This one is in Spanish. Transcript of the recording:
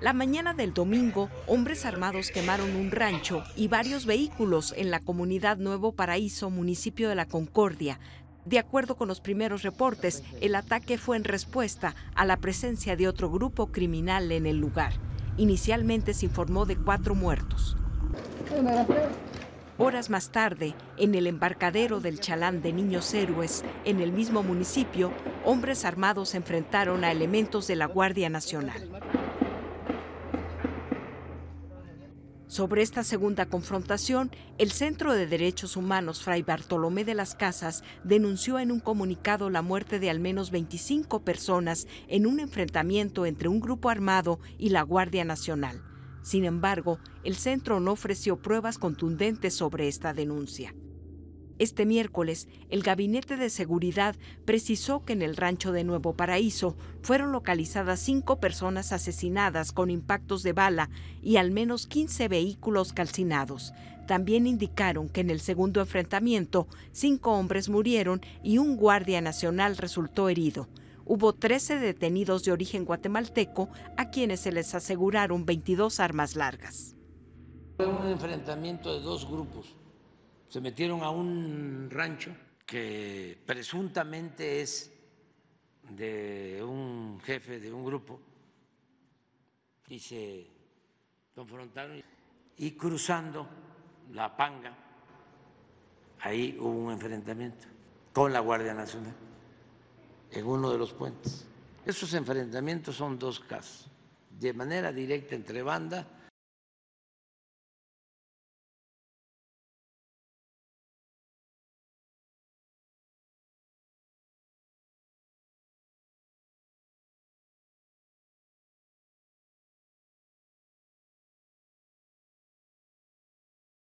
La mañana del domingo, hombres armados quemaron un rancho y varios vehículos en la comunidad Nuevo Paraíso, municipio de La Concordia. De acuerdo con los primeros reportes, el ataque fue en respuesta a la presencia de otro grupo criminal en el lugar. Inicialmente se informó de cuatro muertos. Horas más tarde, en el embarcadero del Chalán de Niños Héroes, en el mismo municipio, hombres armados enfrentaron a elementos de la Guardia Nacional. Sobre esta segunda confrontación, el Centro de Derechos Humanos Fray Bartolomé de las Casas denunció en un comunicado la muerte de al menos 25 personas en un enfrentamiento entre un grupo armado y la Guardia Nacional. Sin embargo, el centro no ofreció pruebas contundentes sobre esta denuncia. Este miércoles, el Gabinete de Seguridad precisó que en el rancho de Nuevo Paraíso fueron localizadas cinco personas asesinadas con impactos de bala y al menos 15 vehículos calcinados. También indicaron que en el segundo enfrentamiento, cinco hombres murieron y un guardia nacional resultó herido. Hubo 13 detenidos de origen guatemalteco a quienes se les aseguraron 22 armas largas. Fue un enfrentamiento de dos grupos se metieron a un rancho que presuntamente es de un jefe de un grupo y se confrontaron y cruzando la panga, ahí hubo un enfrentamiento con la Guardia Nacional en uno de los puentes. Esos enfrentamientos son dos casos, de manera directa entre banda.